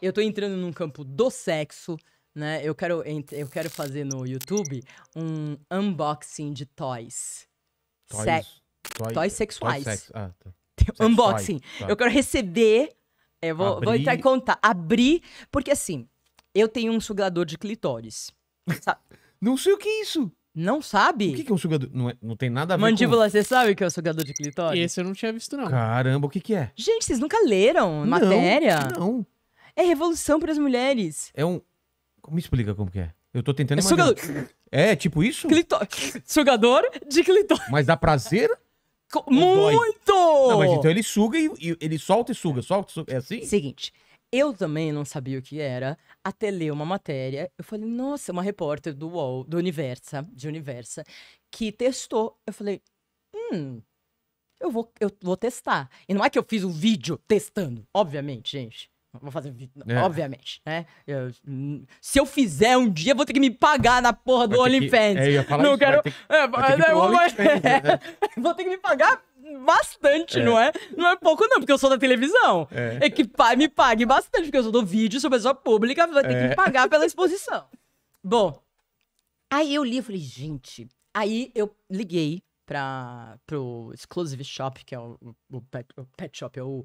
Eu tô entrando num campo do sexo, né? Eu quero, eu quero fazer no YouTube um unboxing de toys. Toys? Se toys, toys sexuais. Toys ah, tá. unboxing. Tá. Eu quero receber. Eu vou, vou entrar em contato. Abrir, porque assim, eu tenho um sugador de clitóris. Não sei o que é isso. Não sabe? O que, que é um sugador? Não, é, não tem nada a ver Mandíbula, com... você sabe o que é um sugador de clitóris? Esse eu não tinha visto, não. Caramba, o que que é? Gente, vocês nunca leram não, matéria? Não. É revolução para as mulheres. É um. Como explica como que é. Eu tô tentando é imaginar. Sugador... É, tipo isso? Clito... Sugador de clitóris. Mas dá prazer? Muito! Não, mas então ele suga e, e, ele solta e suga, solta e suga. É assim? Seguinte. Eu também não sabia o que era, até ler uma matéria. Eu falei, nossa, uma repórter do UOL, do Universa, de Universa, que testou. Eu falei, hum, eu vou, eu vou testar. E não é que eu fiz um vídeo testando, obviamente, gente vou fazer vídeo, é. obviamente, né? Eu, se eu fizer um dia, vou ter que me pagar na porra do OnlyFans. É, não isso, quero. Ter, é, né? Vou ter que me pagar bastante, é. não é? Não é pouco, não, porque eu sou da televisão. É, que me pague bastante, porque eu sou do vídeo, sou pessoa pública, vai ter que me é. pagar pela exposição. Bom, aí eu li, e falei, gente. Aí eu liguei para pro Exclusive Shop, que é o, o, pet, o pet, Shop, é o,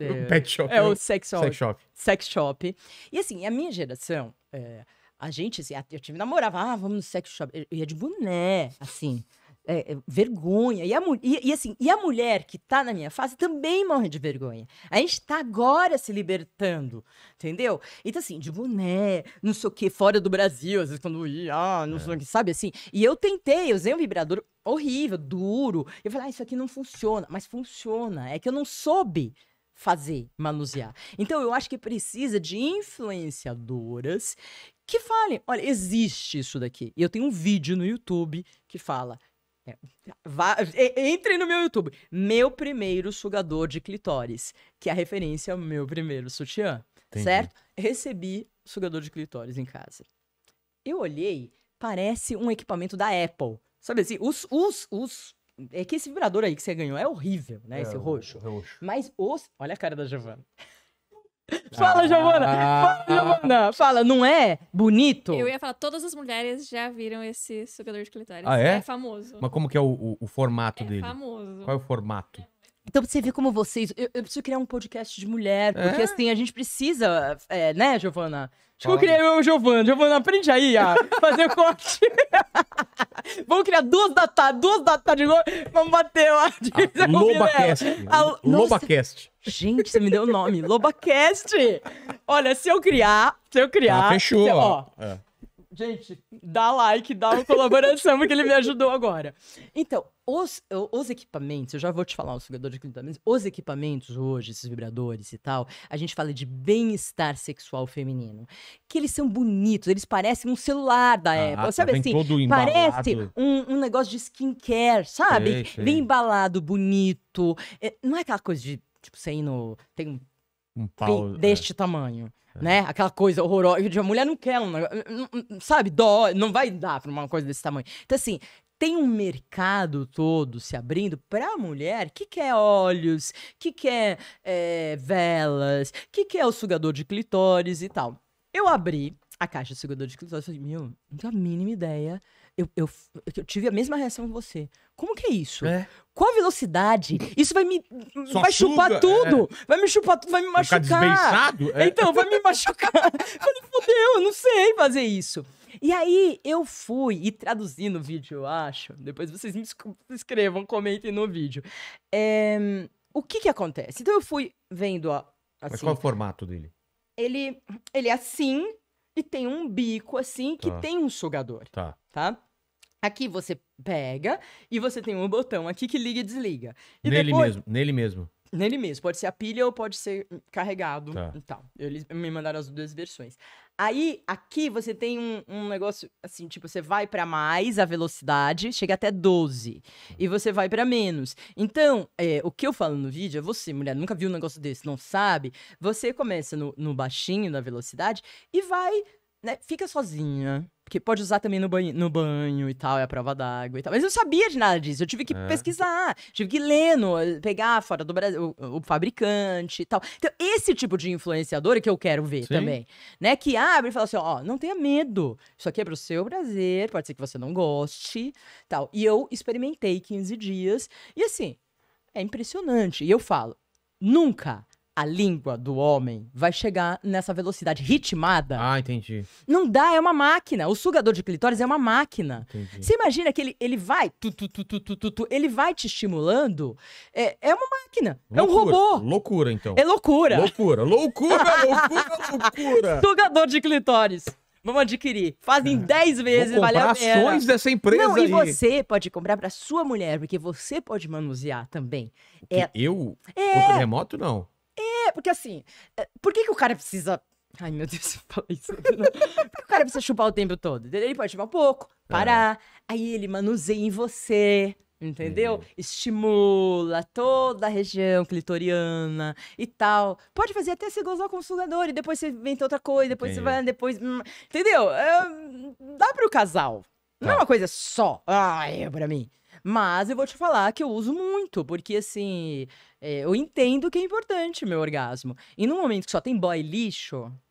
é, o Pet Shop. É, o né? sex, sex, Shop. Sex Shop. E assim, a minha geração, é, a gente, assim, eu tive namorava, ah, vamos no sex shop. Eu ia de boné, assim. É, é, vergonha. E, a, e, e, assim, e a mulher que está na minha fase também morre de vergonha. A gente está agora se libertando, entendeu? Então, assim, de boné, não sei o que, fora do Brasil, às vezes quando ia, ah, não é. sei o é. que, sabe assim? E eu tentei, eu usei um vibrador horrível, duro. Eu falei, ah, isso aqui não funciona. Mas funciona. É que eu não soube fazer, manusear. Então, eu acho que precisa de influenciadoras que falem, olha, existe isso daqui. E eu tenho um vídeo no YouTube que fala vá, entre no meu YouTube. Meu primeiro sugador de clitóris, que é a referência ao meu primeiro sutiã. Entendi. Certo? Recebi sugador de clitóris em casa. Eu olhei, parece um equipamento da Apple. Sabe assim, os, os, os é que esse vibrador aí que você ganhou é horrível, né? É, esse roxo. roxo. Mas os. Olha a cara da Giovanna. Fala, ah. Giovana! Fala, Giovana! Fala, não é bonito? Eu ia falar, todas as mulheres já viram esse sugador de clitóris. Ah, é? É famoso. Mas como que é o, o, o formato é dele? famoso. Qual é o formato? Então você vê como vocês. Eu, eu, preciso criar um podcast de mulher, porque é? assim, a gente precisa, é, né, Giovana? Acho que eu criei o Giovana. Giovana, aprende aí a fazer corte. Vamos criar duas da tarde, duas da tarde. Vamos bater lá. Ah, a Lobacast. A... Lobacast. Gente, você me deu o nome. Lobacast. Olha, se eu criar, se eu criar. Ah, fechou. Se, ó, ó é. Gente, dá like, dá uma colaboração, porque ele me ajudou agora. Então, os, os equipamentos, eu já vou te falar o sugador de equipamentos, os equipamentos hoje, esses vibradores e tal, a gente fala de bem-estar sexual feminino. Que eles são bonitos, eles parecem um celular da ah, época, tá sabe assim? Todo embalado. parece um, um negócio de skincare, sabe? Sei, sei. Bem embalado, bonito. É, não é aquela coisa de, tipo, você ir no. Tem um um pau, é. deste é. tamanho. É. Né? Aquela coisa horrorosa. A mulher não quer um hum, hum, Sabe? Dó. Não vai dar pra uma coisa desse tamanho. Então, assim, tem um mercado todo se abrindo para a mulher que quer olhos? que quer é, velas, que quer o sugador de clitóris e tal. Eu abri a caixa do sugador de clitóris e falei, meu, não tenho a mínima ideia eu, eu, eu, tive a mesma reação que você. Como que é isso? É. Qual a velocidade? Isso vai me. Só vai chupar é. tudo! É. Vai me chupar tudo, vai me machucar. Desbeiçado? É. Então, vai me machucar. falei, fodeu, eu não sei fazer isso. E aí eu fui, e traduzindo o vídeo, eu acho. Depois vocês me escrevam, comentem no vídeo. É, o que que acontece? Então eu fui vendo a. Assim, Mas qual é o formato dele? Ele, ele é assim e tem um bico assim que tá. tem um sugador. Tá. Tá? Aqui você pega e você tem um botão aqui que liga e desliga. E nele depois... mesmo, nele mesmo. Nele mesmo, pode ser a pilha ou pode ser carregado tá. e então, tal. Eles me mandaram as duas versões. Aí, aqui você tem um, um negócio assim, tipo, você vai para mais a velocidade, chega até 12. Tá. E você vai para menos. Então, é, o que eu falo no vídeo é você, mulher, nunca viu um negócio desse, não sabe. Você começa no, no baixinho da velocidade e vai né, fica sozinha. Porque pode usar também no banho, no banho e tal, é a prova d'água e tal. Mas eu sabia de nada disso. Eu tive que é. pesquisar, tive que ler, no, pegar fora do Brasil, o, o, fabricante e tal. Então, esse tipo de influenciador é que eu quero ver Sim. também. né? Que abre e fala assim: ó, não tenha medo. Isso aqui é pro seu prazer, pode ser que você não goste tal. E eu experimentei 15 dias. E assim, é impressionante. E eu falo: nunca a língua do homem vai chegar nessa velocidade ritmada. Ah, entendi. Não dá, é uma máquina. O sugador de clitóris é uma máquina. Entendi. Você imagina que ele, ele vai, tu, tu, tu, tu, tu, tu, tu ele vai te estimulando. É, é uma máquina, loucura, é um robô. Loucura, então. É loucura. Loucura, loucura, loucura, loucura. Sugador de clitóris. Vamos adquirir. Fazem 10 é. vezes, vale a pena. ações dessa empresa Não, aí. e você pode comprar para sua mulher, porque você pode manusear também. É... Eu? É... Contra remoto, não. É, porque assim, eh, por que, que o cara precisa. Ai, meu Deus, fala isso. Né? por que o cara precisa chupar o tempo todo? Ele pode chupar um pouco, é. parar, é. aí ele manuseia em você. Entendeu? Uhum. Estimula toda a região clitoriana e tal. Pode fazer até se gozar com o sugador e depois você inventa outra coisa, depois você vai, depois. Hum, entendeu? É, hum, dá pro casal. Não é tá. uma coisa só. Ai, é pra mim. Mas eu vou te falar que eu uso muito, porque assim, é, eu entendo que é importante meu orgasmo. E num momento que só tem boy lixo,